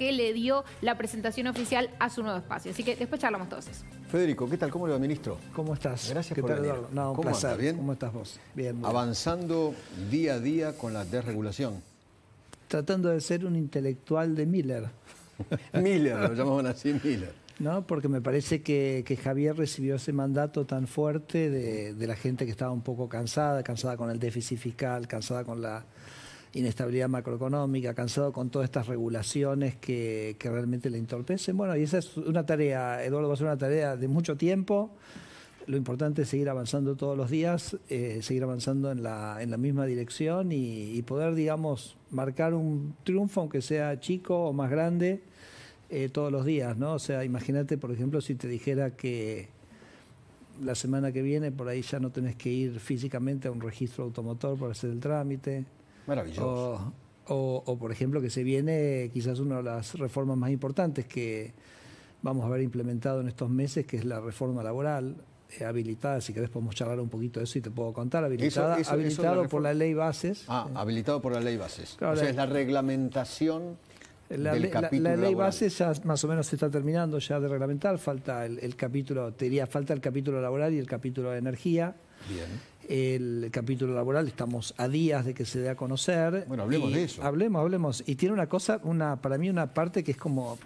que le dio la presentación oficial a su nuevo espacio. Así que después charlamos todos Federico, ¿qué tal? ¿Cómo le va, ministro? ¿Cómo estás? Gracias por ¿Cómo Estás, bien? ¿Cómo estás vos? Bien, Avanzando día a día con la desregulación. Tratando de ser un intelectual de Miller. Miller, lo llamaban así Miller. No, porque me parece que, Javier recibió ese mandato tan fuerte de, de, la gente que estaba un poco cansada, cansada con el déficit fiscal, cansada con la inestabilidad macroeconómica, cansado con todas estas regulaciones que, que realmente le entorpecen. Bueno, y esa es una tarea, Eduardo, va a ser una tarea de mucho tiempo. Lo importante es seguir avanzando todos los días, eh, seguir avanzando en la, en la misma dirección y, poder, digamos, marcar un triunfo, aunque sea chico o más grande, eh, todos los días, ¿no? O sea, imagínate, por ejemplo, si te dijera que la semana que viene por ahí ya no tenés que ir físicamente a un registro automotor para hacer el trámite, Maravilloso. O, por ejemplo, que se viene quizás una de las reformas más importantes que vamos a haber implementado en estos meses, que es la reforma laboral. Eh, habilitada, si querés podemos charlar un poquito de eso y te puedo contar, habilitada, habilitado por la ley bases. Ah, habilitado por la ley bases. o sea, es la reglamentación la, la, ley Bases ya más o menos se está terminando ya de reglamentar, falta el, el capítulo, te diría, falta el capítulo laboral y el capítulo de energía. Bien el capítulo laboral, estamos a días de que se dé a conocer. Bueno, hablemos de eso. Hablemos, hablemos. Y tiene una cosa, una para mí una parte que es como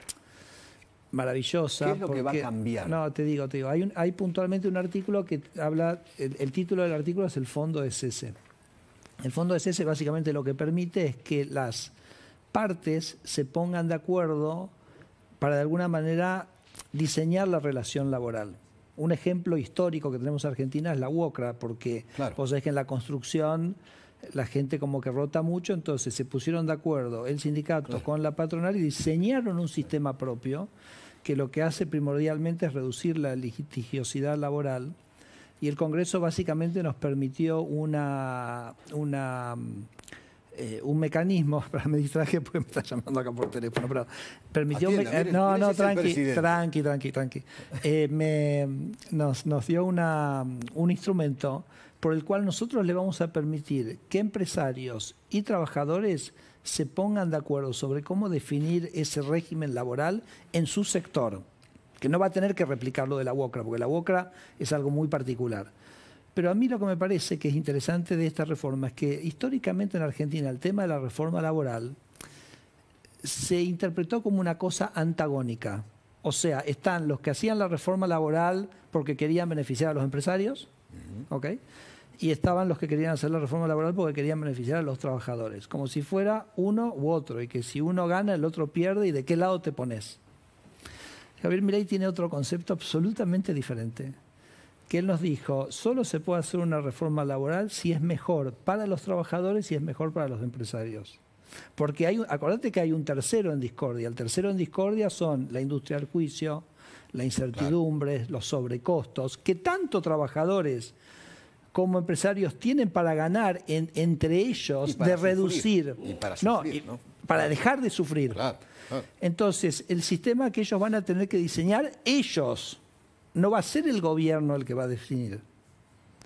maravillosa. ¿Qué es lo que va a cambiar? No, te digo, te digo. Hay, puntualmente un artículo que habla, el, el, título del artículo es el fondo de cese. El fondo de cese básicamente lo que permite es que las partes se pongan de acuerdo para de alguna manera diseñar la relación laboral un ejemplo histórico que tenemos en Argentina es la UOCRA, porque vos sabés que en la construcción la gente como que rota mucho, entonces se pusieron de acuerdo el sindicato con la patronal y diseñaron un sistema propio que lo que hace primordialmente es reducir la litigiosidad laboral y el Congreso básicamente nos permitió una, una eh, un mecanismo, para me distraje porque me está llamando acá por teléfono, pero permitió eh, No, no, tranqui, tranqui, tranqui, eh, nos, nos, dio una, un instrumento por el cual nosotros le vamos a permitir que empresarios y trabajadores se pongan de acuerdo sobre cómo definir ese régimen laboral en su sector, que no va a tener que replicar lo de la UOCRA, porque la UOCRA es algo muy particular. Pero a mí lo que me parece que es interesante de esta reforma es que históricamente en Argentina el tema de la reforma laboral se interpretó como una cosa antagónica. O sea, están los que hacían la reforma laboral porque querían beneficiar a los empresarios, Y estaban los que querían hacer la reforma laboral porque querían beneficiar a los trabajadores, como si fuera uno u otro, y que si uno gana, el otro pierde, y de qué lado te pones. Javier Milei tiene otro concepto absolutamente diferente que él nos dijo, solo se puede hacer una reforma laboral si es mejor para los trabajadores y es mejor para los empresarios. Porque hay, acordate que hay un tercero en discordia. El tercero en discordia son la industria del juicio, la incertidumbre, los sobrecostos, que tanto trabajadores como empresarios tienen para ganar entre ellos de reducir. Y para sufrir, Para dejar de sufrir. Entonces, el sistema que ellos van a tener que diseñar, ellos no va a ser el gobierno el que va a definir.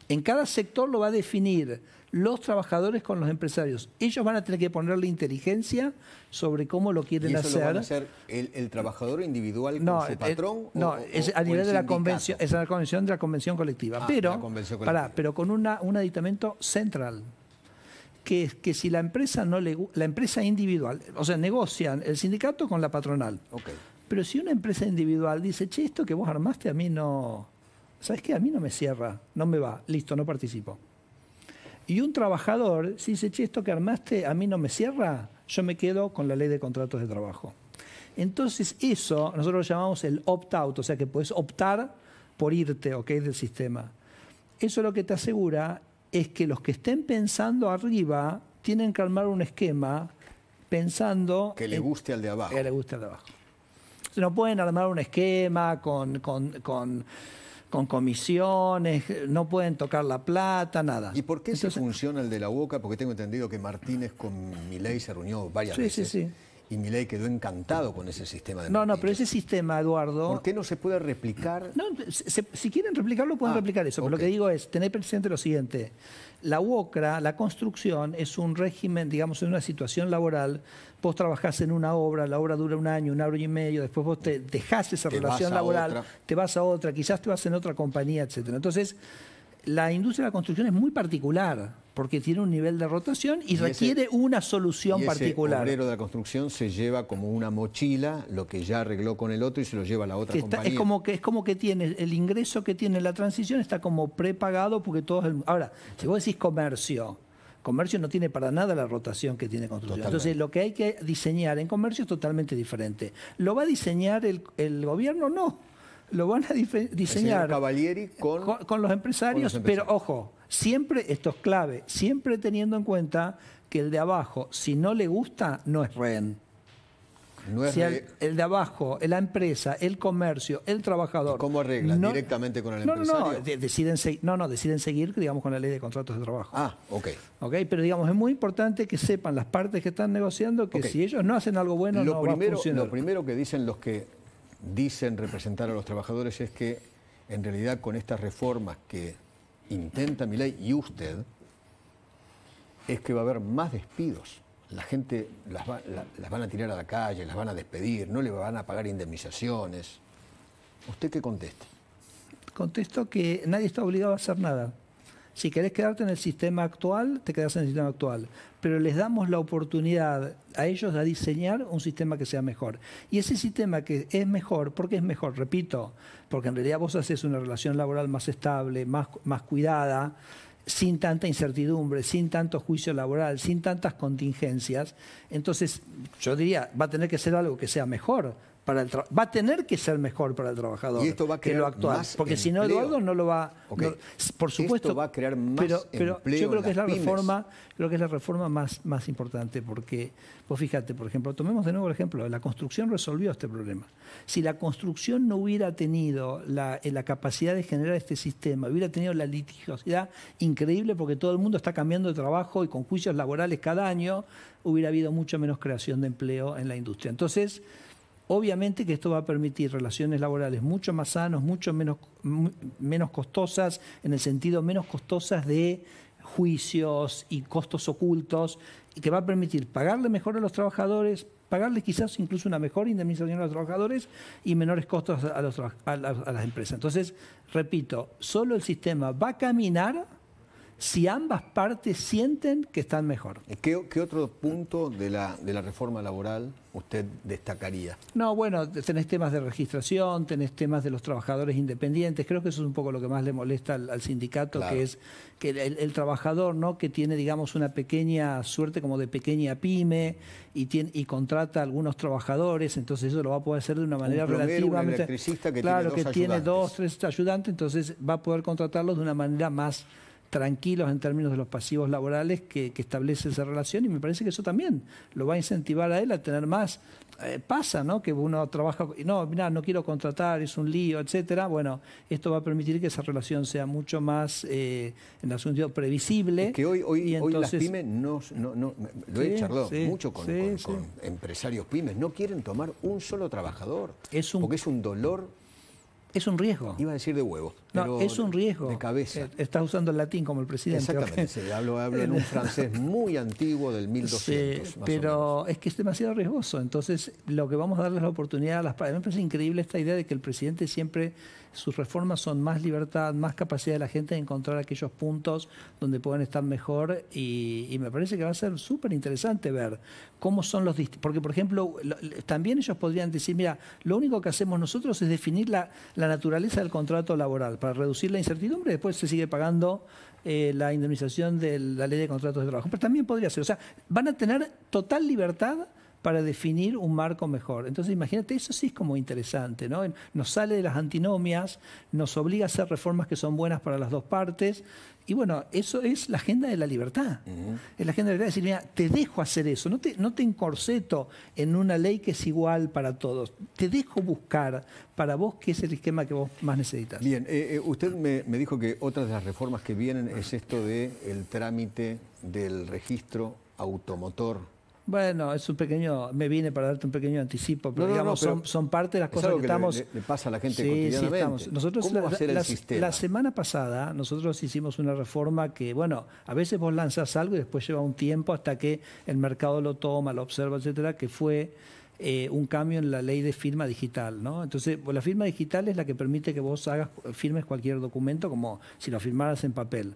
En cada sector lo va a definir los trabajadores con los empresarios. Ellos van a tener que ponerle inteligencia sobre cómo lo quieren ¿Y eso hacer. Lo a hacer el, trabajador individual con su eh, patrón? no, es a nivel de la convención, es la convención de la convención colectiva. Ah, pero, pero con un aditamento central. Que es que si la empresa no le la empresa individual, o sea, negocian el sindicato con la patronal. Okay. Pero si una empresa individual dice, che, esto que vos armaste a mí no, ¿sabes qué? A mí no me cierra, no me va, listo, no participo. Y un trabajador, si dice, che, esto que armaste a mí no me cierra, yo me quedo con la ley de contratos de trabajo. Entonces eso nosotros lo llamamos el opt-out, o sea que puedes optar por irte, ¿ok? Del sistema. Eso lo que te asegura es que los que estén pensando arriba tienen que armar un esquema pensando... Que le guste al de abajo. Que le guste al de abajo no pueden armar un esquema con, con, comisiones, no pueden tocar la plata, nada. ¿Y por qué se funciona el de la boca? Porque tengo entendido que Martínez con Milei se reunió varias veces. Sí, sí y Milei quedó encantado con ese sistema de No, no, pero ese sistema, Eduardo... ¿Por qué no se puede replicar? No, si quieren replicarlo, pueden ah, replicar eso, lo que digo es, tener presente lo siguiente, la UOCRA, la construcción, es un régimen, digamos, en una situación laboral. Vos trabajás en una obra, la obra dura un año, un año y medio, después vos te dejás esa relación laboral, te vas a otra, quizás te vas en otra compañía, etc. Entonces, la industria de la construcción es muy particular porque tiene un nivel de rotación y, requiere una solución particular. El obrero de la construcción se lleva como una mochila lo que ya arregló con el otro y se lo lleva a la otra Es como, que, es como que tiene el ingreso que tiene la transición está como prepagado porque todos... ahora, si vos decís comercio, comercio no tiene para nada la rotación que tiene construcción. Entonces, lo que hay que diseñar en comercio es totalmente diferente. ¿Lo va a diseñar el, gobierno? No. Lo van a diseñar. con, con, los empresarios, pero ojo, Siempre, esto es clave, siempre teniendo en cuenta que el de abajo, si no le gusta, no es Ren, el, de abajo, la empresa, el comercio, el trabajador. ¿Cómo arreglan? ¿Directamente con el empresario? No, no, deciden seguir, digamos, con la ley de contratos de trabajo. Ah, ok. Ok, pero digamos, es muy importante que sepan las partes que están negociando que si ellos no hacen algo bueno, no primero, va Lo primero que dicen los que dicen representar a los trabajadores es que en realidad con estas reformas que intenta mi ley y usted es que va a haber más despidos. La gente las, van a tirar a la calle, las van a despedir, no le van a pagar indemnizaciones. ¿Usted qué contesta? Contesto que nadie está obligado a hacer nada. Si querés quedarte en el sistema actual, te quedas en el sistema actual. Pero les damos la oportunidad a ellos de diseñar un sistema que sea mejor. Y ese sistema que es mejor, ¿por qué es mejor? Repito, porque en realidad vos haces una relación laboral más estable, más, más cuidada, sin tanta incertidumbre, sin tanto juicio laboral, sin tantas contingencias. Entonces, yo diría, va a tener que ser algo que sea mejor, va a tener que ser mejor para el trabajador y esto va a que lo actual, porque si no Eduardo no lo va por supuesto esto va a crear más empleo yo creo que es la reforma creo que es la reforma más, más importante porque vos fíjate por ejemplo tomemos de nuevo el ejemplo la construcción resolvió este problema si la construcción no hubiera tenido la, eh, la capacidad de generar este sistema hubiera tenido la litigiosidad increíble porque todo el mundo está cambiando de trabajo y con juicios laborales cada año hubiera habido mucho menos creación de empleo en la industria entonces Obviamente que esto va a permitir relaciones laborales mucho más sanas, mucho menos, menos costosas, en el sentido menos costosas de juicios y costos ocultos, y que va a permitir pagarle mejor a los trabajadores, pagarles quizás incluso una mejor indemnización a los trabajadores y menores costos a, a las empresas. Entonces, repito, solo el sistema va a caminar si ambas partes sienten que están mejor. Eh, ¿Qué, otro punto de la, reforma laboral usted destacaría? No, bueno, tenés temas de registración, tenés temas de los trabajadores independientes, creo que eso es un poco lo que más le molesta al, sindicato, que es que el, trabajador, ¿no? que tiene, digamos, una pequeña suerte como de pequeña pyme y, contrata a algunos trabajadores, entonces eso lo va a poder hacer de una manera relativamente... claro, que tiene dos, tres ayudantes, entonces va a poder contratarlos de una manera más tranquilos en términos de los pasivos laborales que, establece esa relación y me parece que eso también lo va a incentivar a él a tener más. Eh, pasa, ¿no? Que uno trabaja y no, mira, no quiero contratar, es un lío, etcétera. Bueno, esto va a permitir que esa relación sea mucho más, eh, en algún sentido, previsible. Es que hoy, hoy, hoy las pymes no, no, no lo he charlado mucho con, empresarios pymes, no quieren tomar un solo trabajador. Es un... Porque es un dolor es un riesgo. Iba a decir de huevo. No, es un riesgo. De cabeza. Eh, estás usando el latín como el presidente. Exactamente, hablo, en un francés muy antiguo del 1200. Sí, pero es que es demasiado riesgoso. Entonces, lo que vamos a darle la oportunidad a las... A mí me parece increíble esta idea de que el presidente siempre sus reformas son más libertad, más capacidad de la gente de encontrar aquellos puntos donde pueden estar mejor y, me parece que va a ser súper interesante ver cómo son los porque por ejemplo también ellos podrían decir, mira, lo único que hacemos nosotros es definir la, naturaleza del contrato laboral para reducir la incertidumbre, después se sigue pagando eh, la indemnización de la ley de contratos de trabajo, pero también podría ser, o sea, van a tener total libertad para definir un marco mejor. Entonces, imagínate, eso sí es como interesante, ¿no? Nos sale de las antinomias, nos obliga a hacer reformas que son buenas para las dos partes. Y bueno, eso es la agenda de la libertad. Es la agenda de la libertad decir, mira, te dejo hacer eso, no te, encorseto en una ley que es igual para todos. Te dejo buscar para vos qué es el esquema que vos más necesitas. Bien, eh, eh, usted me, dijo que otra de las reformas que vienen es esto del trámite del registro automotor bueno, es un pequeño, me vine para darte un pequeño anticipo, pero digamos, son, parte de las cosas que, estamos... Le, pasa a la gente sí, cotidianamente. Nosotros la, la semana pasada nosotros hicimos una reforma que, bueno, a veces vos lanzas algo y después lleva un tiempo hasta que el mercado lo toma, lo observa, etcétera, que fue eh, un cambio en la ley de firma digital, ¿no? Entonces, pues, la firma digital es la que permite que vos hagas, firmes cualquier documento como si lo firmaras en papel.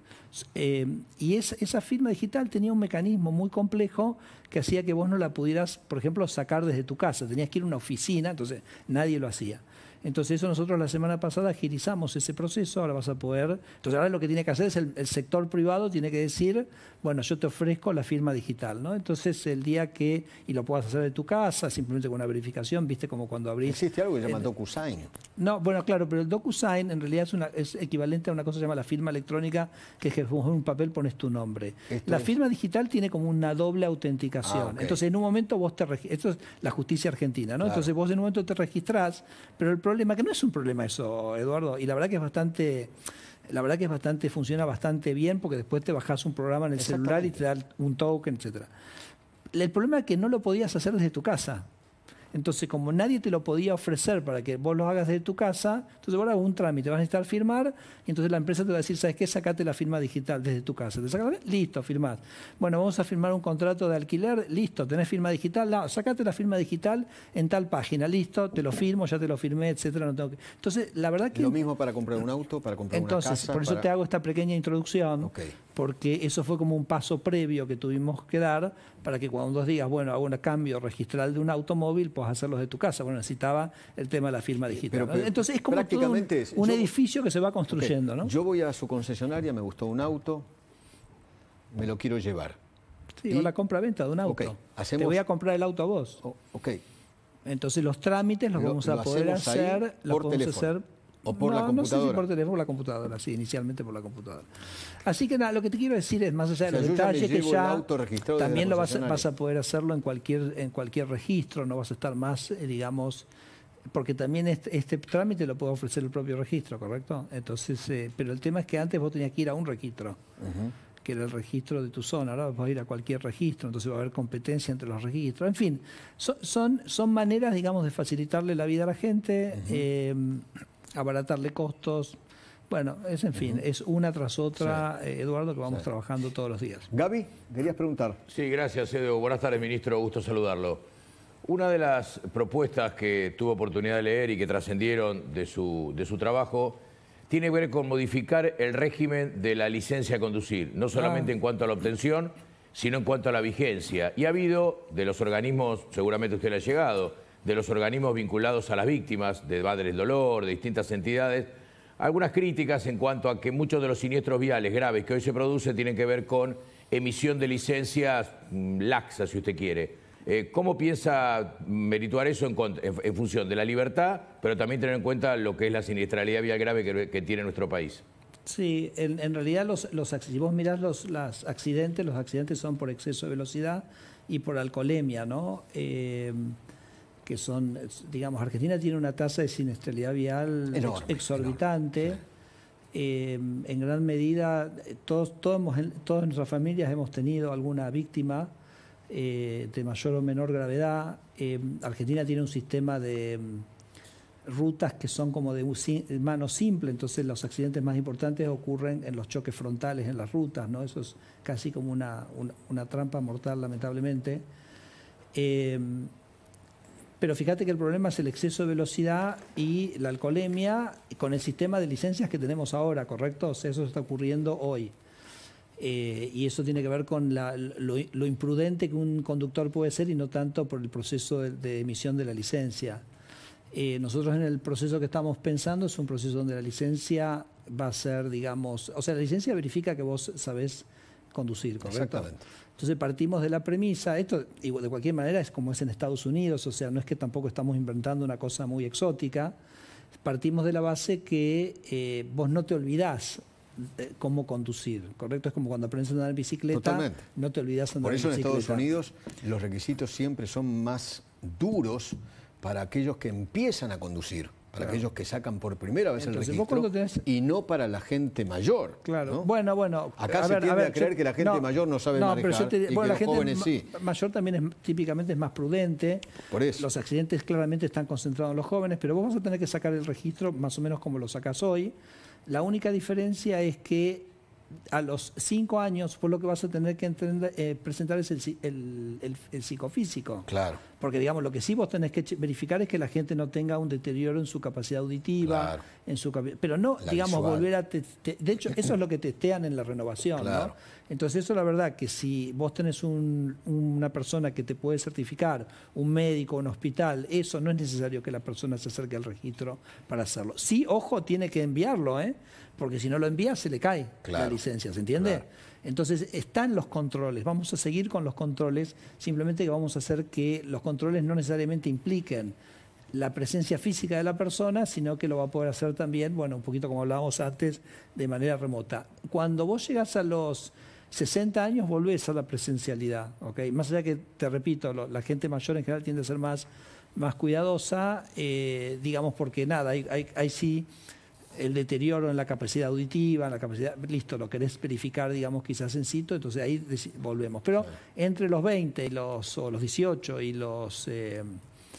Eh, y esa firma digital tenía un mecanismo muy complejo que hacía que vos no la pudieras, por ejemplo, sacar desde tu casa. Tenías que ir a una oficina, entonces nadie lo hacía. Entonces eso nosotros la semana pasada agilizamos ese proceso, ahora vas a poder... Entonces ahora lo que tiene que hacer es el, sector privado tiene que decir, bueno, yo te ofrezco la firma digital, ¿no? Entonces el día que, y lo puedas hacer de tu casa, simplemente con una verificación, viste como cuando abrís... Existe algo que se llama DocuSign. No, bueno, claro, pero el DocuSign en realidad es, una, es equivalente a una cosa que se llama la firma electrónica, que es que en un papel pones tu nombre. la firma digital tiene como una doble autenticación. Ah, entonces en un momento vos te... Esto es la justicia argentina, ¿no? Entonces vos en un momento te registrás, pero el problema problema, que no es un problema eso, Eduardo, y la verdad que es bastante la verdad que es bastante, funciona bastante bien porque después te bajas un programa en el celular y te da un token, etcétera. El problema es que no lo podías hacer desde tu casa. Entonces, como nadie te lo podía ofrecer para que vos lo hagas desde tu casa, entonces hago un trámite, vas a necesitar firmar, y entonces la empresa te va a decir, ¿sabes qué? Sacate la firma digital desde tu casa. ¿Te sacas Listo, firmás. Bueno, vamos a firmar un contrato de alquiler, listo, tenés firma digital, no, sacate la firma digital en tal página, listo, te lo firmo, ya te lo firmé, etcétera, no tengo que... Entonces, la verdad que... Lo mismo para comprar un auto, para comprar entonces, una casa. Entonces, por eso te hago esta pequeña introducción, porque eso fue como un paso previo que tuvimos que dar para que cuando dos días, bueno, hago un cambio registral de un automóvil, hacer hacerlos de tu casa. Bueno, necesitaba el tema de la firma digital. Entonces es como un, edificio que se va construyendo. ¿no? Yo voy a su concesionaria, me gustó un auto, me lo quiero llevar. Sí, y... la compra-venta de un auto. Te voy a comprar el auto a vos. ok. Entonces los trámites los vamos a poder hacer, los teléfono. hacer ¿O por la computadora? No sé si por teléfono, por la computadora, sí, inicialmente por la computadora. Así que nada, lo que te quiero decir es, más allá de los detalles, que ya también lo vas, a poder hacerlo en cualquier, en cualquier registro, no vas a estar más, eh, digamos, porque también este, este, trámite lo puede ofrecer el propio registro, ¿correcto? Entonces, eh, pero el tema es que antes vos tenías que ir a un registro. que era el registro de tu zona. Ahora vas a ir a cualquier registro, entonces va a haber competencia entre los registros. En fin, son, son, maneras, digamos, de facilitarle la vida a la gente abaratarle costos. Bueno, es en fin, es una tras otra, eh, Eduardo, que vamos trabajando todos los días. Gaby, querías preguntar. Sí, gracias, Edu. Buenas tardes, ministro. Gusto saludarlo. Una de las propuestas que tuve oportunidad de leer y que trascendieron de su, de su trabajo tiene que ver con modificar el régimen de la licencia a conducir, no solamente ah. en cuanto a la obtención, sino en cuanto a la vigencia. Y ha habido, de los organismos, seguramente usted le ha llegado, de los organismos vinculados a las víctimas, de madres Dolor, de distintas entidades, algunas críticas en cuanto a que muchos de los siniestros viales graves que hoy se producen tienen que ver con emisión de licencias mm, laxas, si usted quiere. Eh, ¿Cómo piensa merituar eso en, función de la libertad, pero también tener en cuenta lo que es la siniestralidad vial grave que, tiene nuestro país? Sí, en, realidad los, los, si vos mirás los accidentes, los accidentes son por exceso de velocidad y por alcoholemia, ¿no? Eh, que son, digamos, Argentina tiene una tasa de siniestralidad vial exorbitante. Eh, en gran medida, eh, todos, todos, todas nuestras familias hemos tenido alguna víctima eh, de mayor o menor gravedad. Argentina tiene un sistema de mm, rutas que son como de mano simple, entonces los accidentes más importantes ocurren en los choques frontales en las rutas, ¿no? Eso es casi como una, una, una trampa mortal, lamentablemente pero fíjate que el problema es el exceso de velocidad y la alcoholemia con el sistema de licencias que tenemos ahora, ¿correcto? O sea, eso está ocurriendo hoy. Eh, y eso tiene que ver con lo, imprudente que un conductor puede ser y no tanto por el proceso de, emisión de la licencia. Eh, nosotros en el proceso que estamos pensando es un proceso donde la licencia va a ser, digamos, o sea, la licencia verifica que vos sabés conducir, ¿correcto? Exactamente. Entonces partimos de la premisa, esto de cualquier manera es como es en Estados Unidos, o sea, no es que tampoco estamos inventando una cosa muy exótica, partimos de la base que eh, vos no te olvidás eh, cómo conducir, ¿correcto? Es como cuando aprendes a andar en bicicleta, no te olvidás andar en bicicleta. Por eso en Estados Unidos los requisitos siempre son más duros para aquellos que empiezan a conducir para aquellos que sacan por primera vez el registro y no para la gente mayor. Claro. Bueno, bueno. Acá se tiende a, creer que la gente mayor no sabe no, pero yo te... bueno, la gente Mayor también es típicamente es más prudente. Por eso. Los accidentes claramente están concentrados en los jóvenes, pero vos vas a tener que sacar el registro más o menos como lo sacas hoy. La única diferencia es que a los cinco años, por lo que vas a tener que eh, presentar es el, psicofísico. Claro. Porque, digamos, lo que sí vos tenés que verificar es que la gente no tenga un deterioro en su capacidad auditiva, en su pero no, digamos, volver a... de hecho, eso es lo que testean en la renovación, ¿no? Entonces, eso la verdad que si vos tenés una persona que te puede certificar, un médico, un hospital, eso no es necesario que la persona se acerque al registro para hacerlo. Sí, ojo, tiene que enviarlo, ¿eh? Porque si no lo envía, se le cae la licencia, ¿se entiende? Entonces están los controles, vamos a seguir con los controles, simplemente que vamos a hacer que los controles no necesariamente impliquen la presencia física de la persona, sino que lo va a poder hacer también, bueno, un poquito como hablábamos antes, de manera remota. Cuando vos llegás a los 60 años volvés a la presencialidad, ¿ok? Más allá que, te repito, la gente mayor en general tiende a ser más, más cuidadosa, eh, digamos, porque nada, hay sí el deterioro en la capacidad auditiva, en la capacidad, listo, lo querés verificar, digamos, quizás en cito, entonces ahí volvemos. Pero entre los 20 y los, o los 18 y los, eh,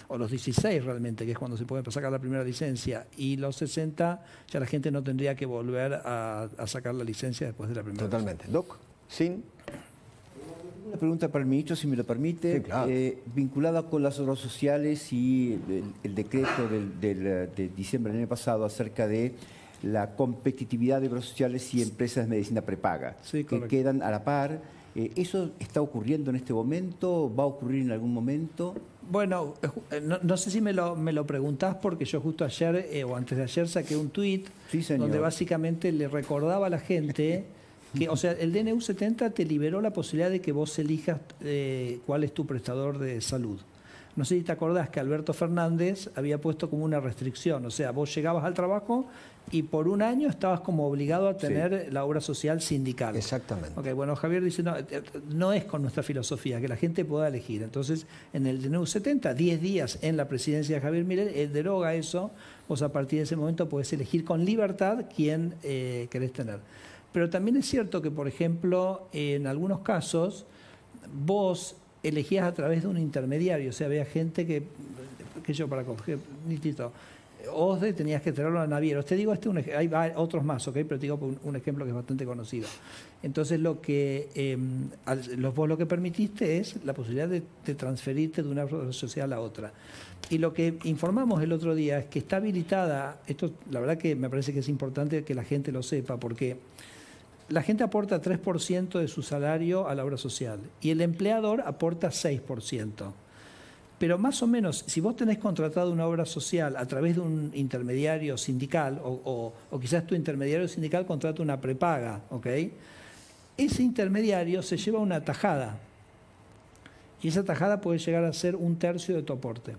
o los 16 realmente, que es cuando se puede sacar la primera licencia, y los 60 ya la gente no tendría que volver a, a sacar la licencia después de la primera. Totalmente. Doc, sin pregunta para el ministro, si me lo permite, eh, vinculada con las obras sociales y el, decreto de diciembre del año pasado acerca de la competitividad de obras sociales y empresas de medicina prepaga, que quedan a la par. Eh, ¿Eso está ocurriendo en este momento? ¿Va a ocurrir en algún momento? Bueno, eh, no, sé si me lo, me lo preguntás porque yo justo ayer o antes de ayer saqué un tweet donde básicamente le recordaba a la gente... o sea, el DNU 70 te liberó la posibilidad de que vos elijas eh, cuál es tu prestador de salud. No sé si te acordás que Alberto Fernández había puesto como una restricción, o sea, vos llegabas al trabajo y por un año estabas como obligado a tener la obra social sindical. Exactamente. bueno, Javier dice, eh, no, es con nuestra filosofía, que la gente pueda elegir. Entonces, en el DNU 70, 10 días en la presidencia de Javier Miller, eh, deroga eso, vos a partir de ese momento podés elegir con libertad quién querés tener. Pero también es cierto que, por ejemplo, en algunos casos, vos elegías a través de un intermediario, o sea, había gente que, que yo para coger, nitito, OSDE tenías que traerlo a navieros. Te digo, este hay otros más, ¿ok? Pero te digo un, ejemplo que es bastante conocido. Entonces, lo que em, los, vos lo que permitiste es la posibilidad de, transferirte de una sociedad a la otra. Y lo que informamos el otro día es que está habilitada, esto la verdad que me parece que es importante que la gente lo sepa, porque la gente aporta 3% de su salario a la obra social y el empleador aporta 6%. Pero más o menos, si vos tenés contratado una obra social a través de un intermediario sindical, o, quizás tu intermediario sindical contrata una prepaga, ¿ok? Ese intermediario se lleva una tajada. Y esa tajada puede llegar a ser un tercio de tu aporte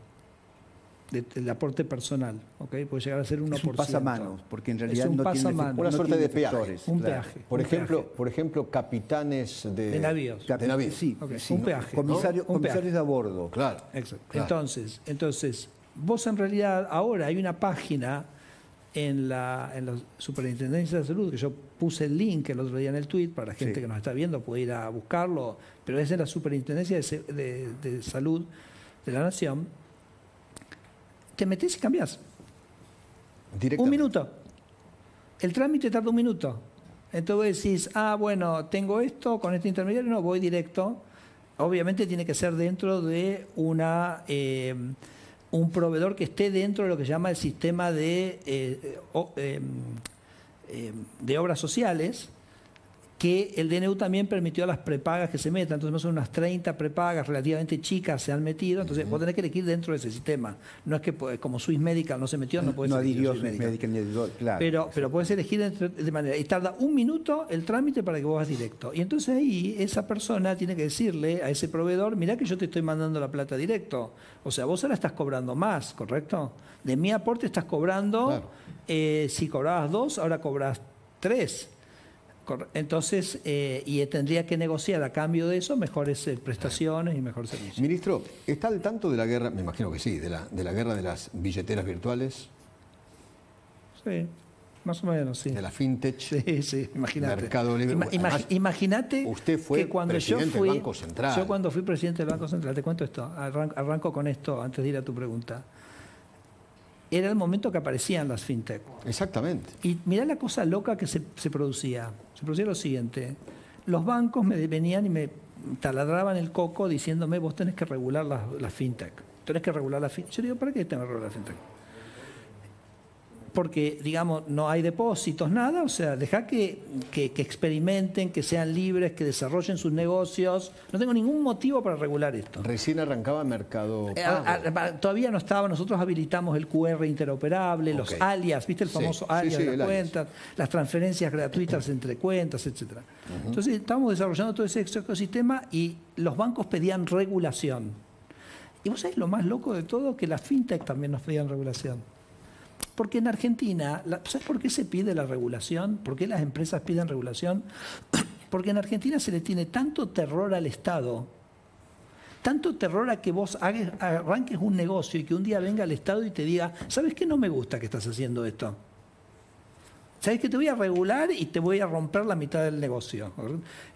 el aporte personal, ¿ok? Puede llegar a ser 1%. Es un pasamanos, porque en realidad no tiene una suerte de peajes Un peaje. Por ejemplo, por ejemplo, capitanes de, de navíos. Sí, un peaje. comisarios de a bordo. Claro. Exacto. Entonces, entonces, vos en realidad ahora hay una página en la, la Superintendencia de Salud, que yo puse el link el otro día en el tweet para la gente que nos está viendo, puede ir a buscarlo, pero es en la Superintendencia de Salud de la Nación, te metes y cambias. Un minuto. El trámite tarda un minuto. Entonces decís, ah, bueno, tengo esto con este intermediario, no, voy directo. Obviamente tiene que ser dentro de una eh, un proveedor que esté dentro de lo que se llama el sistema de, eh, eh, de obras sociales, que el DNU también permitió a las prepagas que se metan, entonces no son unas 30 prepagas relativamente chicas se han metido, entonces vos tenés que elegir dentro de ese sistema. No es que pues, como Swiss Medical no se metió, no puedes no No Swiss Medical. claro. Pero, pero puedes elegir de manera, y tarda un minuto el trámite para que vos vas directo. Y entonces ahí esa persona tiene que decirle a ese proveedor, mirá que yo te estoy mandando la plata directo, o sea, vos ahora estás cobrando más, ¿correcto? De mi aporte estás cobrando, eh, si cobrabas dos, ahora cobras tres. Entonces, eh, y tendría que negociar a cambio de eso mejores eh, prestaciones y mejor servicios. Ministro, ¿está al tanto de la guerra, me imagino que sí, de la, de la guerra de las billeteras virtuales? Sí, más o menos, sí. De la fintech. Sí, sí, imagínate. Mercado Libre. imagínate usted fue que cuando yo fui, Banco Central. Yo cuando fui presidente del Banco Central, te cuento esto, arranco con esto antes de ir a tu pregunta era el momento que aparecían las fintech. Exactamente. Y mirá la cosa loca que se, producía. Se producía lo siguiente. Los bancos me venían y me taladraban el coco diciéndome, vos tenés que regular las fintech. Tenés que regular las fintech. Yo digo, ¿para qué tengo que regular las fintech? porque, digamos, no hay depósitos, nada, o sea, deja que, que, experimenten, que sean libres, que desarrollen sus negocios. No tengo ningún motivo para regular esto. Recién arrancaba Mercado eh, ah, ah, ah, todavía no estaba, nosotros habilitamos el QR interoperable, los alias, ¿viste el famoso alias de las cuentas, las transferencias gratuitas entre cuentas, etcétera. Entonces, estábamos desarrollando todo ese ecosistema y los bancos pedían regulación. Y vos sabés lo más loco de todo, que las fintech también nos pedían regulación. Porque en Argentina, ¿sabes por qué se pide la regulación? ¿Por qué las empresas piden regulación? Porque en Argentina se le tiene tanto terror al Estado, tanto terror a que vos arranques un negocio y que un día venga el Estado y te diga, ¿sabes qué no me gusta que estás haciendo esto? ¿Sabes que te voy a regular y te voy a romper la mitad del negocio?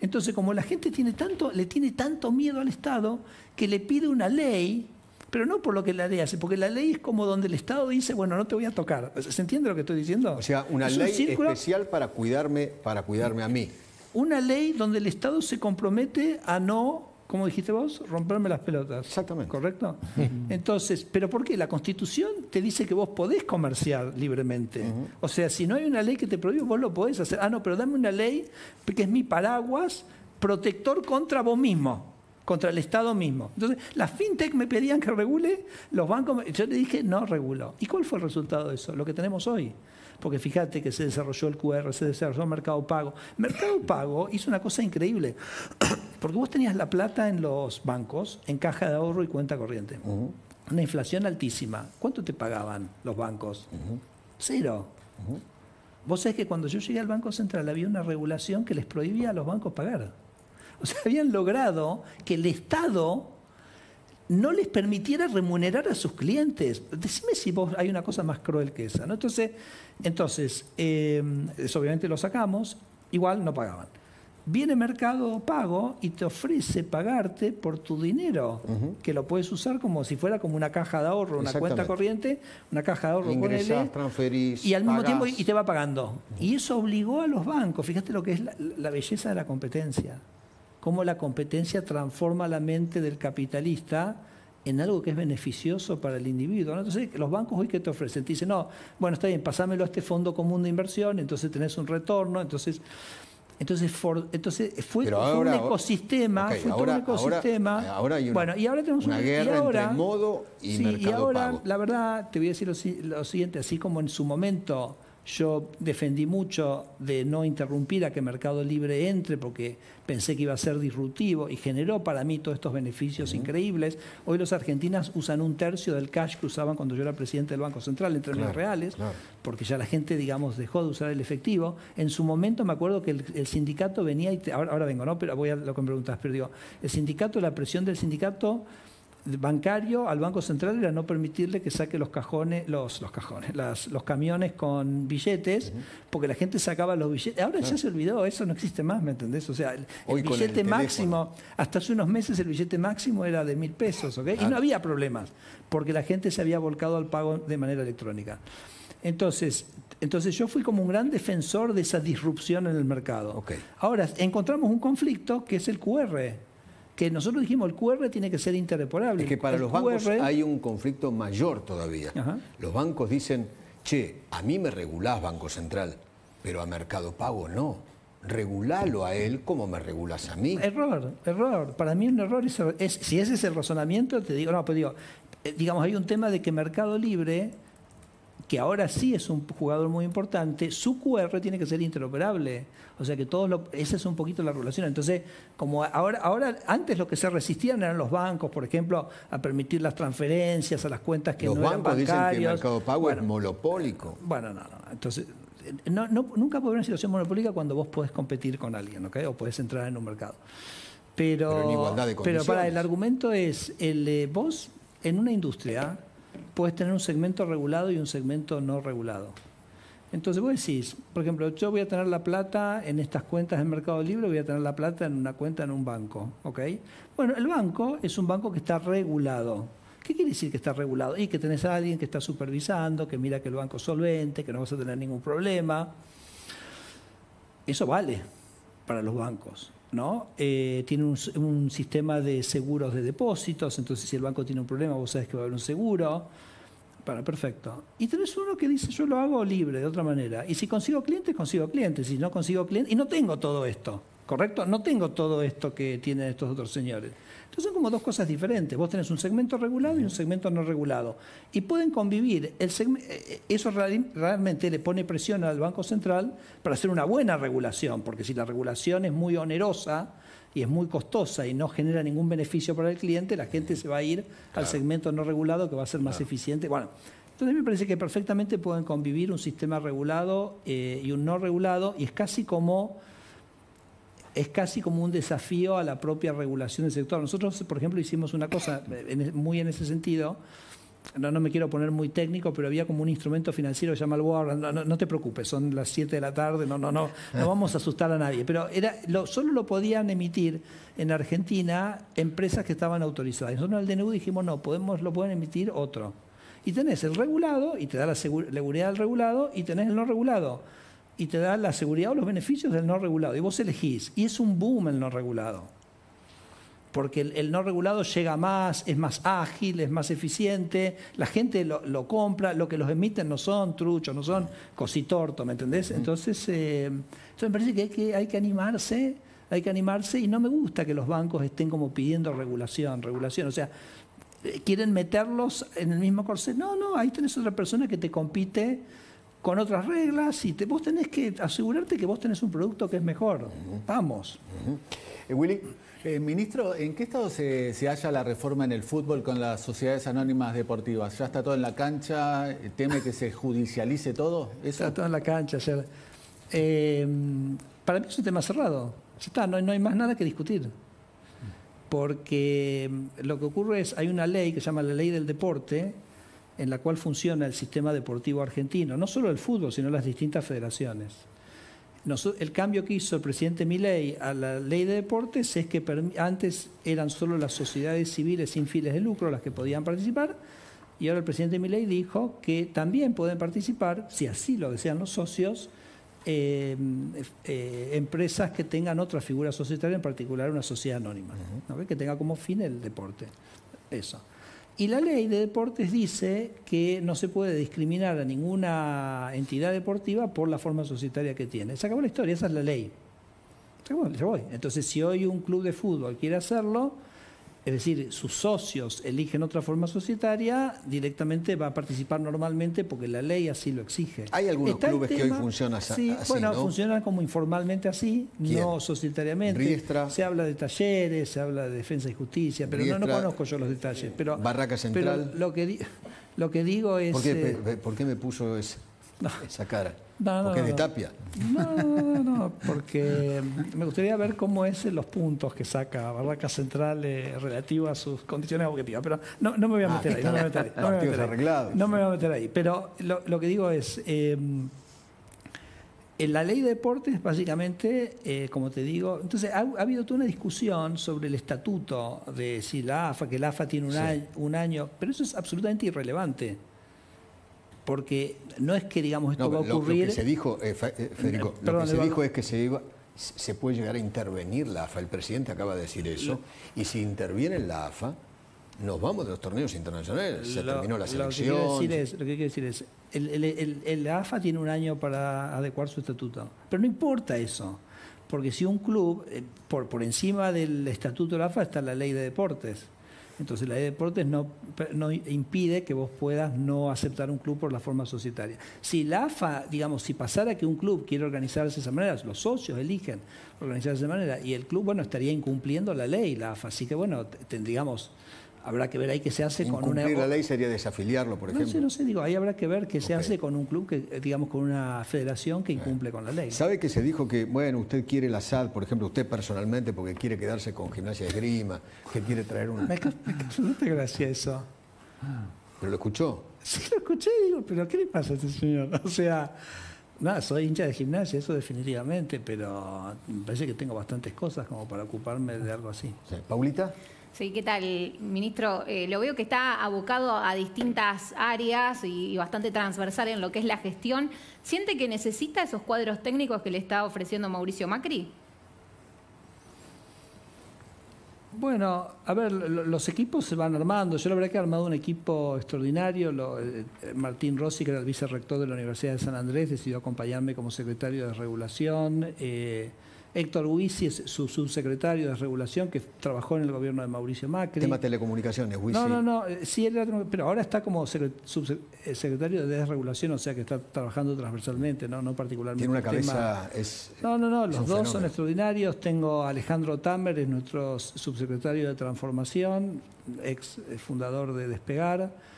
Entonces, como la gente tiene tanto, le tiene tanto miedo al Estado que le pide una ley pero no por lo que la ley hace, porque la ley es como donde el Estado dice, bueno, no te voy a tocar. ¿Se entiende lo que estoy diciendo? O sea, una ley especial para cuidarme, para cuidarme a mí. Una ley donde el Estado se compromete a no, como dijiste vos, romperme las pelotas. Exactamente. ¿Correcto? Entonces, ¿pero por qué? La Constitución te dice que vos podés comerciar libremente. O sea, si no hay una ley que te prohíbe, vos lo podés hacer. Ah, no, pero dame una ley que es mi paraguas protector contra vos mismo contra el Estado mismo. Entonces, las fintech me pedían que regule, los bancos, yo le dije, no reguló. ¿Y cuál fue el resultado de eso? Lo que tenemos hoy. Porque fíjate que se desarrolló el QR, se desarrolló Mercado Pago. Mercado Pago hizo una cosa increíble, porque vos tenías la plata en los bancos, en caja de ahorro y cuenta corriente. Una inflación altísima. ¿Cuánto te pagaban los bancos? Cero. Vos sabés que cuando yo llegué al Banco Central había una regulación que les prohibía a los bancos pagar. O sea, habían logrado que el Estado no les permitiera remunerar a sus clientes. Decime si vos hay una cosa más cruel que esa. ¿no? Entonces, entonces eh, obviamente lo sacamos, igual no pagaban. Viene Mercado Pago y te ofrece pagarte por tu dinero, que lo puedes usar como si fuera como una caja de ahorro, una cuenta corriente, una caja de ahorro. con y al mismo tiempo y te va pagando. Y eso obligó a los bancos, fíjate lo que es la belleza de la competencia cómo la competencia transforma la mente del capitalista en algo que es beneficioso para el individuo. Entonces, los bancos hoy que te ofrecen, te dicen, no, bueno, está bien, pasámelo a este fondo común de inversión, entonces tenés un retorno, entonces... Entonces, entonces fue, un ecosistema, fue un ecosistema. bueno, y ahora tenemos una guerra y entre modo y mercado Y ahora, la verdad, te voy a decir lo siguiente, así como en su momento yo defendí mucho de no interrumpir a que Mercado Libre entre porque pensé que iba a ser disruptivo y generó para mí todos estos beneficios increíbles. Hoy los argentinos usan un tercio del cash que usaban cuando yo era presidente del Banco Central en términos reales, porque ya la gente, digamos, dejó de usar el efectivo. En su momento me acuerdo que el, sindicato venía y ahora, vengo, ¿no? Pero voy a lo que me preguntas, pero el sindicato, la presión del sindicato bancario al Banco Central era no permitirle que saque los cajones, los, los cajones, los camiones con billetes, porque la gente sacaba los billetes. Ahora ya se olvidó, eso no existe más, ¿me entendés? O sea, el, billete máximo, hasta hace unos meses el billete máximo era de mil pesos, ¿ok? Y no había problemas, porque la gente se había volcado al pago de manera electrónica. Entonces, entonces yo fui como un gran defensor de esa disrupción en el mercado. Ahora, encontramos un conflicto que es el QR que nosotros dijimos el QR tiene que ser interoperable Es que para los bancos hay un conflicto mayor todavía. Los bancos dicen, che, a mí me regulás Banco Central, pero a Mercado Pago no. Regulalo a él como me regulás a mí. Error, error. Para mí un error es, si ese es el razonamiento, te digo, no, pero digo, eh, digamos, hay un tema de que Mercado Libre que ahora sí es un jugador muy importante, su QR tiene que ser interoperable. O sea que todos lo, esa es un poquito la regulación. Entonces, como ahora, ahora, antes lo que se resistían eran los bancos, por ejemplo, a permitir las transferencias a las cuentas que no eran Los bancos dicen que el mercado pago es monopólico. Eh, bueno, no, no. Entonces, eh, nunca puede haber una situación monopólica cuando vos podés competir con alguien, ¿ok? O podés entrar en un mercado. Pero, pero, para el argumento es, el, vos en una industria puedes tener un segmento regulado y un segmento no regulado. Entonces vos decís, por ejemplo, yo voy a tener la plata en estas cuentas del Mercado Libre, voy a tener la plata en una cuenta en un banco, ¿ok? Bueno, el banco es un banco que está regulado. ¿Qué quiere decir que está regulado? Y que tenés a alguien que está supervisando, que mira que el banco es solvente, que no vas a tener ningún problema. Eso vale para los bancos. ¿no? Eh, tiene un, sistema de seguros de depósitos, entonces si el banco tiene un problema, vos sabés que va a haber un seguro. Para, perfecto. Y tenés uno que dice, yo lo hago libre, de otra manera. Y si consigo clientes, consigo clientes. Si no consigo clientes, y no tengo todo esto. ¿correcto? No tengo todo esto que tienen estos otros señores. Entonces son como dos cosas diferentes. Vos tenés un segmento regulado y un segmento no regulado. Y pueden convivir. Eh, eso realmente le pone presión al Banco Central para hacer una buena regulación, porque si la regulación es muy onerosa, y es muy costosa y no genera ningún beneficio para el cliente, la gente se va a ir al segmento no regulado que va a ser más eficiente. Bueno, entonces me parece que perfectamente pueden convivir un sistema regulado eh, y un no regulado y es casi como es casi como un desafío a la propia regulación del sector. Nosotros, por ejemplo, hicimos una cosa eh, muy en ese sentido. No, me quiero poner muy técnico, pero había como un instrumento financiero que se llama el Warren. No, te preocupes, son las 7 de la tarde, no, no, no, no vamos a asustar a nadie. Pero era, lo, solo lo podían emitir en Argentina empresas que estaban autorizadas. Nosotros al DNU dijimos, no, podemos, lo pueden emitir otro. Y tenés el regulado y te da la seguridad del regulado y tenés el no regulado y te da la seguridad o los beneficios del no regulado. Y vos elegís. Y es un boom el no regulado. Porque el, no regulado llega más, es más ágil, es más eficiente, la gente lo, compra, lo que los emiten no son truchos, no son cositorto, ¿me entendés? Entonces, eh, me parece que hay, que hay que animarse, hay que animarse y no me gusta que los bancos estén como pidiendo regulación, regulación. O sea, eh, quieren meterlos en el mismo corset. No, no, ahí tenés otra persona que te compite con otras reglas y te, vos tenés que asegurarte que vos tenés un producto que es mejor. Vamos. Eh, Willy, eh, ministro, ¿en qué estado se, se, halla la reforma en el fútbol con las sociedades anónimas deportivas? ¿Ya está todo en la cancha? ¿Teme que se judicialice todo? ¿Eso? Está todo en la cancha. Eh, para mí es un tema cerrado. está, no, no hay más nada que discutir. Porque lo que ocurre es, hay una ley que se llama la ley del deporte, en la cual funciona el sistema deportivo argentino, no solo el fútbol, sino las distintas federaciones. el cambio que hizo el presidente Milei a la ley de deportes es que antes eran solo las sociedades civiles sin fines de lucro las que podían participar, y ahora el presidente Milei dijo que también pueden participar, si así lo desean los socios, em, eh, empresas que tengan otra figura societaria, en particular una sociedad anónima, que tenga como fin el deporte. Eso. Y la ley de deportes dice que no se puede discriminar a ninguna entidad deportiva por la forma societaria que tiene. Se acabó la historia, esa es la ley. Entonces, si hoy un club de fútbol quiere hacerlo, es decir, sus socios eligen otra forma societaria, directamente va a participar normalmente porque la ley así lo exige. Hay algunos clubes que hoy funcionan así. Bueno, funcionan como informalmente así, no societariamente. Riestra, se habla de talleres, se habla de defensa y justicia, pero no, conozco yo los detalles. Pero, Barraca Central. Pero lo, que, lo que digo es. ¿Por qué, eh, ¿por qué me puso ese? No. Esa cara. No, porque no, de tapia. No, no, no, porque me gustaría ver cómo es en los puntos que saca Barraca Central relativo a sus condiciones objetivas. Pero no, me voy a meter ahí. No me voy a ah, meter ahí. No me voy a meter ahí. No me voy a meter ahí. Pero lo, que digo es. Em, en la ley de deportes, básicamente, eh, como te digo, entonces ha, habido toda una discusión sobre el estatuto de si la AFA, que la AFA tiene un, un año, pero eso es absolutamente irrelevante porque no es que digamos esto va a ocurrir. Lo, que se dijo, eh, eh, Federico, lo que se dijo es que se iba se puede llegar a intervenir la AFA, el presidente acaba de decir eso, y si interviene la AFA, nos vamos de los torneos internacionales, se terminó la selección. Lo que quiero decir es, lo que decir es el, AFA tiene un año para adecuar su estatuto, pero no importa eso, porque si un club, eh, por, por encima del estatuto de la AFA está la ley de deportes, entonces la ley de deportes no, impide que vos puedas no aceptar un club por la forma societaria. Si la AFA, digamos, si pasara que un club quiere organizarse de esa manera, los socios eligen organizarse de esa manera, y el club, bueno, estaría incumpliendo la ley, la AFA. Así que, bueno, tendríamos habrá que ver ahí qué se hace con una... la ley sería desafiliarlo, por ejemplo. No sé, no sé, digo, ahí habrá que ver qué se hace con un club, que eh, digamos con una federación que incumple con la ley. ¿Sabe que se dijo que, bueno, usted quiere la sal por ejemplo, usted personalmente, porque quiere quedarse con gimnasia de grima, que quiere traer una... Me causó gracioso ¿Pero lo escuchó? Sí, lo escuché y digo, pero ¿qué le pasa a este señor? O sea... Nada, soy hincha de gimnasia, eso definitivamente, pero me parece que tengo bastantes cosas como para ocuparme de algo así. ¿Paulita? Sí, ¿qué tal, ministro? Eh, lo veo que está abocado a distintas áreas y, bastante transversal en lo que es la gestión. ¿Siente que necesita esos cuadros técnicos que le está ofreciendo Mauricio Macri? Bueno, a ver, los equipos se van armando. Yo la verdad que he armado un equipo extraordinario. Eh, eh, Martín Rossi, que era el vicerrector de la Universidad de San Andrés, decidió acompañarme como secretario de Regulación. Héctor Huisi es su subsecretario de regulación que trabajó en el gobierno de Mauricio Macri. Tema telecomunicaciones, Huisi. No, no, no, eh, sí, pero ahora está como subsecretario eh, de desregulación, o sea que está trabajando transversalmente, no, no particularmente. Tiene una cabeza, es, No, no, no, los dos son extraordinarios. Tengo Alejandro Tamer, es nuestro subsecretario de transformación, ex eh, fundador de Despegar.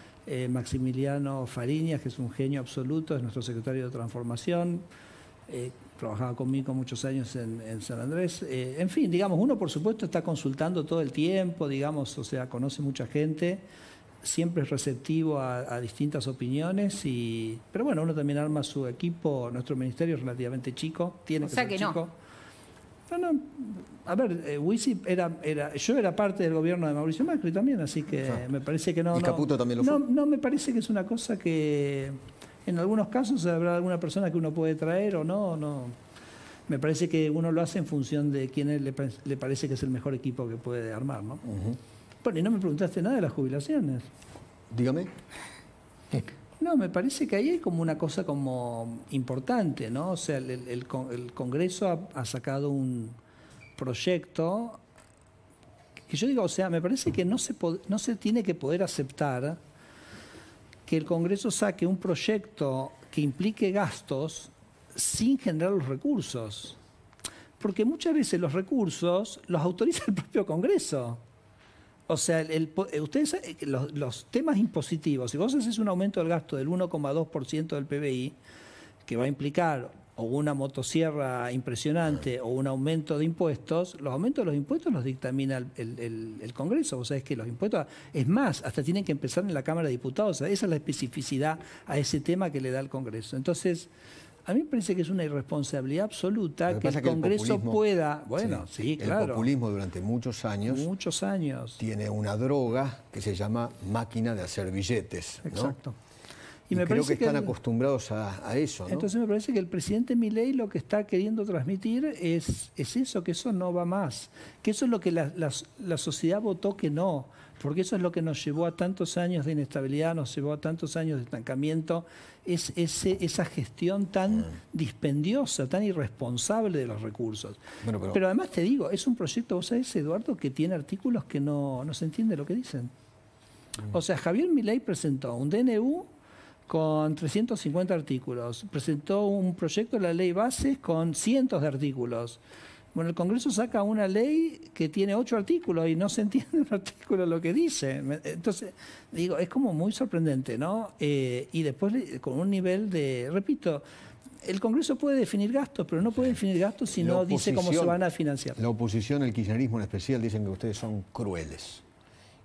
Maximiliano Fariñas, que es un genio absoluto, es nuestro secretario de transformación trabajaba conmigo muchos años en, San Andrés. Eh, en fin, digamos, uno por supuesto está consultando todo el tiempo, digamos, o sea, conoce mucha gente, siempre es receptivo a, distintas opiniones, pero bueno, uno también arma su equipo, nuestro ministerio es relativamente chico, tiene que ser que chico. No. no. No, a ver, eh, Wisi, era, yo era parte del gobierno de Mauricio Macri también, así que ah. me parece que no. Caputo también lo No, no me parece que es una cosa que en algunos casos habrá alguna persona que uno puede traer o no, no. Me parece que uno lo hace en función de quién le, parece que es el mejor equipo que puede armar, ¿no? Bueno, y no me preguntaste nada de las jubilaciones. Dígame. No, me parece que ahí hay como una cosa como importante, ¿no? O sea, el, Congreso ha, sacado un proyecto que yo digo, o sea, me parece que no se, no se tiene que poder aceptar que el Congreso saque un proyecto que implique gastos sin generar los recursos. Porque muchas veces los recursos los autoriza el propio Congreso. O sea, eh, ustedes, los, los, temas impositivos, si vos haces un aumento del gasto del 1,2% del PBI, que va a implicar o una motosierra impresionante o un aumento de impuestos, los aumentos de los impuestos los dictamina el, Congreso. O sea, es que los impuestos, es más, hasta tienen que empezar en la Cámara de Diputados. O sea, esa es la especificidad a ese tema que le da el Congreso. Entonces, a mí me parece que es una irresponsabilidad absoluta que, el Congreso pueda. Bueno, sí, el populismo durante muchos años. Muchos años. Tiene una droga que se llama máquina de hacer billetes. Exacto. Y, creo que están acostumbrados a, eso. ¿no? Entonces me parece que el presidente Milei lo que está queriendo transmitir es, es eso, que eso no va más, que eso es lo que la, sociedad votó que no, porque eso es lo que nos llevó a tantos años de inestabilidad, nos llevó a tantos años de estancamiento, es ese, esa gestión tan mm. dispendiosa, tan irresponsable de los recursos. pero... además te digo, es un proyecto, vos sabés, Eduardo, que tiene artículos que no, no se entiende lo que dicen. Mm. O sea, Javier Milei presentó un DNU con 350 artículos, presentó un proyecto de la ley bases con cientos de artículos. Bueno, el Congreso saca una ley que tiene ocho artículos y no se entiende un artículo lo que dice. Entonces, digo, es como muy sorprendente, ¿no? Eh, y después con un nivel de, repito, el Congreso puede definir gastos, pero no puede definir gastos si no dice cómo se van a financiar. La oposición, el kirchnerismo en especial, dicen que ustedes son crueles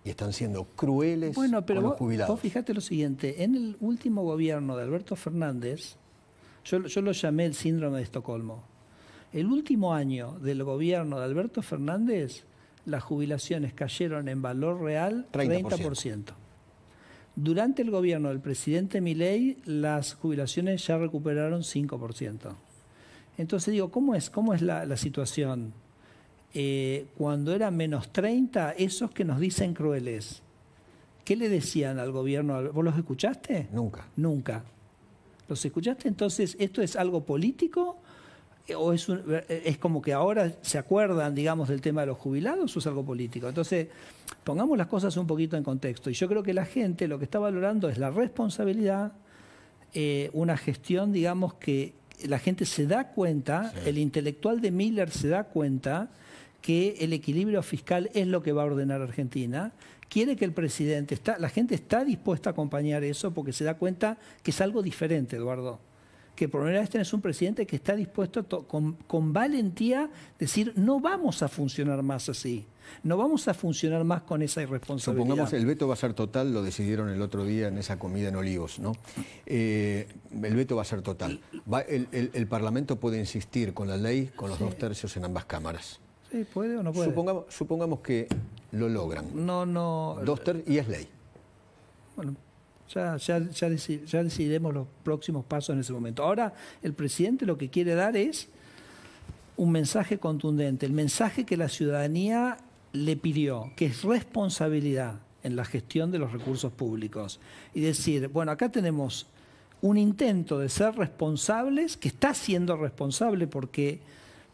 y están siendo crueles bueno, pero jubilados. Vos, lo siguiente, en el último gobierno de Alberto Fernández, yo, lo llamé el síndrome de Estocolmo. El último año del gobierno de Alberto Fernández, las jubilaciones cayeron en valor real 30%. Durante el gobierno del presidente Milei, las jubilaciones ya recuperaron 5%. Entonces digo, ¿cómo es, cómo es la, la situación? Eh, cuando era menos 30, esos que nos dicen crueles, ¿qué le decían al gobierno? ¿Vos los escuchaste? Nunca. Nunca. ¿Los escuchaste? Entonces, ¿esto es algo político? Eh, ¿O es, eh, es como que ahora se acuerdan, digamos, del tema de los jubilados o es algo político? Entonces, pongamos las cosas un poquito en contexto. Y yo creo que la gente lo que está valorando es la responsabilidad, una gestión, digamos, que la gente se da cuenta, el intelectual de Miller se da cuenta que el equilibrio fiscal es lo que va a ordenar Argentina, quiere que el presidente, está, la gente está dispuesta a acompañar eso porque se da cuenta que es algo diferente, Eduardo. Que por primera vez tenés un presidente que está dispuesto con, valentía valentía decir no vamos a funcionar más así. No vamos a funcionar más con esa irresponsabilidad. Supongamos el veto va a ser total, lo decidieron el otro día en esa comida en Olivos, ¿no? Eh, el veto va a ser total. el, Parlamento puede insistir con la ley, con los dos tercios en ambas cámaras puede o no puede. Supongamos, que lo logran. No, no. Doster y es ley. Bueno, ya, ya, ya, decidiremos los próximos pasos en ese momento. Ahora el presidente lo que quiere dar es un mensaje contundente, el mensaje que la ciudadanía le pidió, que es responsabilidad en la gestión de los recursos públicos. Y decir, bueno, acá tenemos un intento de ser responsables, que está siendo responsable porque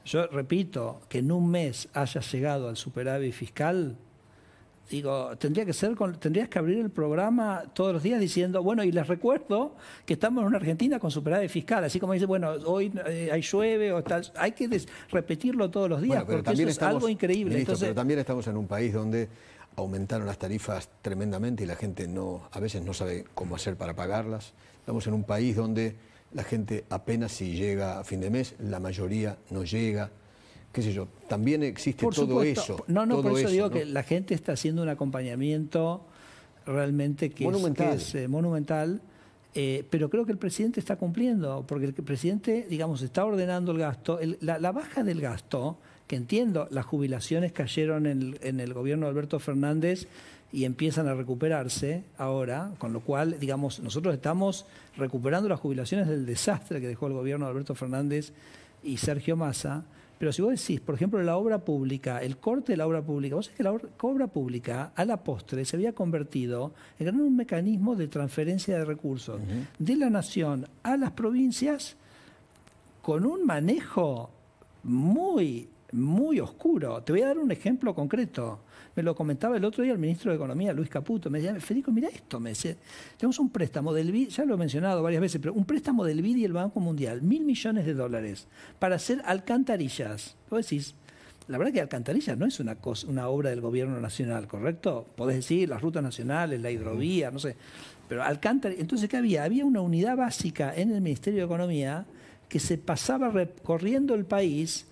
yo repito, que en un mes haya llegado al superávit fiscal, digo, tendría que ser tendrías que abrir el programa todos los días diciendo, bueno, y les recuerdo que estamos en una Argentina con superávit fiscal, así como dice, bueno, hoy hay eh, llueve o tal, hay que repetirlo todos los días pero porque es algo increíble. pero también estamos en un país donde aumentaron las tarifas tremendamente y la gente no a veces no sabe cómo hacer para pagarlas. Estamos en un país donde la gente apenas si llega a fin de mes, la mayoría no llega. Qué sé yo, también existe por todo supuesto. eso. No, no, por eso, digo que la gente está haciendo un acompañamiento realmente que es, monumental. Eh, eh, pero creo que el presidente está cumpliendo, porque el presidente, digamos, está ordenando el gasto. la, baja del gasto, que entiendo, las jubilaciones cayeron en el, en el gobierno de Alberto Fernández y empiezan a recuperarse ahora, con lo cual, digamos, nosotros estamos recuperando las jubilaciones del desastre que dejó el gobierno de Alberto Fernández y Sergio Massa. Pero si vos decís, por ejemplo, la obra pública, el corte de la obra pública, vos sabés que la obra pública a la postre se había convertido en un mecanismo de transferencia de recursos de la nación a las provincias con un manejo muy muy oscuro. Te voy a dar un ejemplo concreto. Me lo comentaba el otro día el ministro de Economía, Luis Caputo. Me decía, Federico, mira esto. Me tenemos un préstamo del BID, ya lo he mencionado varias veces, pero un préstamo del BID y el Banco Mundial, mil millones de dólares, para hacer alcantarillas. Vos decís, la verdad que alcantarillas no es una, cosa, una obra del gobierno nacional, ¿correcto? Podés decir las rutas nacionales, la hidrovía, no sé. Pero alcantarillas. Entonces, ¿qué había? Había una unidad básica en el Ministerio de Economía que se pasaba recorriendo el país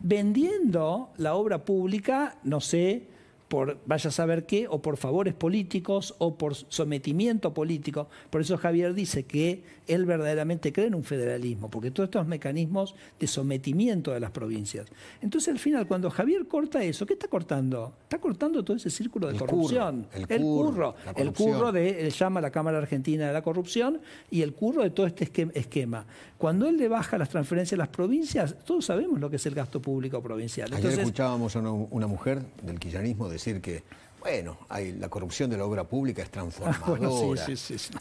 vendiendo la obra pública, no sé, por vaya a saber qué, o por favores políticos, o por sometimiento político. Por eso Javier dice que él verdaderamente cree en un federalismo, porque todos estos mecanismos de sometimiento de las provincias. Entonces, al final, cuando Javier corta eso, ¿qué está cortando? Está cortando todo ese círculo de corrupción. el, curro. El curro de, él llama a la Cámara Argentina de la Corrupción y el curro de todo este esquema. Cuando él le baja las transferencias a las provincias, todos sabemos lo que es el gasto público provincial. Ayer escuchábamos a una mujer del kirchnerismo decir que, bueno, hay, la corrupción de la obra pública es transformadora. sí, sí, sí,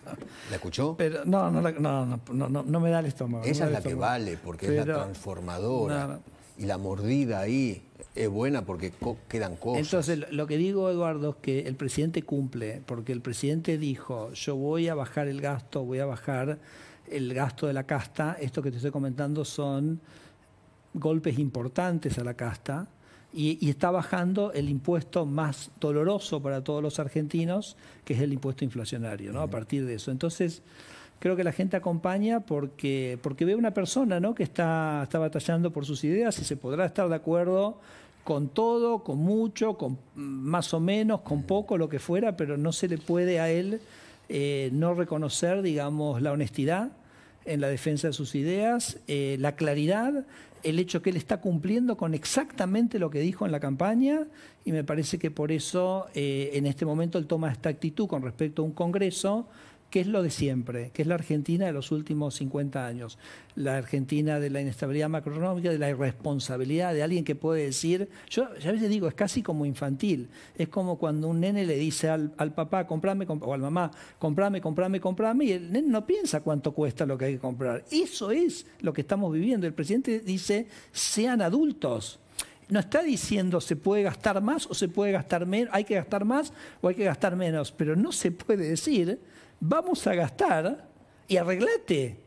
¿La escuchó? Pero no, no, no, me da el estómago. Esa es la que vale, porque es la transformadora. y la mordida ahí es buena porque quedan cosas. Entonces, lo que digo, Eduardo, es que el presidente cumple, porque el presidente dijo, yo voy a bajar el gasto, voy a bajar el gasto de la casta, esto que te estoy comentando son golpes importantes a la casta, y, está bajando el impuesto más doloroso para todos los argentinos, que es el impuesto inflacionario, ¿no? A partir de eso. Entonces, creo que la gente acompaña porque, porque ve una persona, ¿no? Que está, está batallando por sus ideas y se podrá estar de acuerdo con todo, con mucho, con más o menos, con poco, lo que fuera, pero no se le puede a él eh, no reconocer, digamos, la honestidad en la defensa de sus ideas, eh, la claridad el hecho que él está cumpliendo con exactamente lo que dijo en la campaña y me parece que por eso eh, en este momento él toma esta actitud con respecto a un Congreso que es lo de siempre, que es la Argentina de los últimos 50 años, la Argentina de la inestabilidad macroeconómica, de la irresponsabilidad de alguien que puede decir, yo ya a veces digo, es casi como infantil, es como cuando un nene le dice al, papá, comprame, o al mamá, comprame, comprame, comprame, y el nene no piensa cuánto cuesta lo que hay que comprar. Eso es lo que estamos viviendo. El presidente dice, sean adultos, no está diciendo se puede gastar más o se puede gastar menos, hay que gastar más o hay que gastar menos, pero no se puede decir vamos a gastar y arreglate.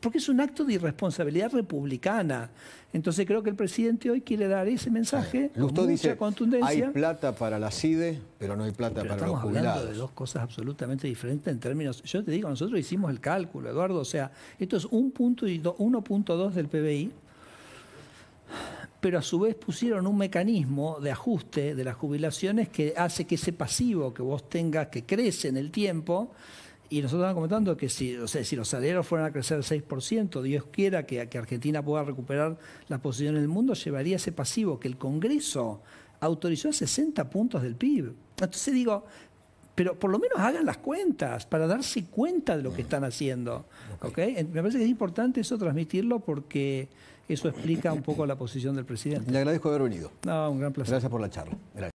Porque es un acto de irresponsabilidad republicana. Entonces creo que el presidente hoy quiere dar ese mensaje con mucha dice, contundencia. Hay plata para la CIDE, pero no hay plata para los jubilados. Estamos hablando de dos cosas absolutamente diferentes en términos. Yo te digo, nosotros hicimos el cálculo, Eduardo. O sea, esto es 1.2 del PBI pero a su vez pusieron un mecanismo de ajuste de las jubilaciones que hace que ese pasivo que vos tengas, que crece en el tiempo, y nosotros estamos comentando que si, o sea, si los salarios fueran a crecer el 6%, Dios quiera que, Argentina pueda recuperar la posición en el mundo, llevaría ese pasivo que el Congreso autorizó a 60 puntos del PIB. Entonces digo, pero por lo menos hagan las cuentas para darse cuenta de lo que están haciendo. Me parece que es importante eso transmitirlo porque eso explica un poco la posición del presidente. Le agradezco haber venido. No, un gran placer. Gracias por la charla. Gracias.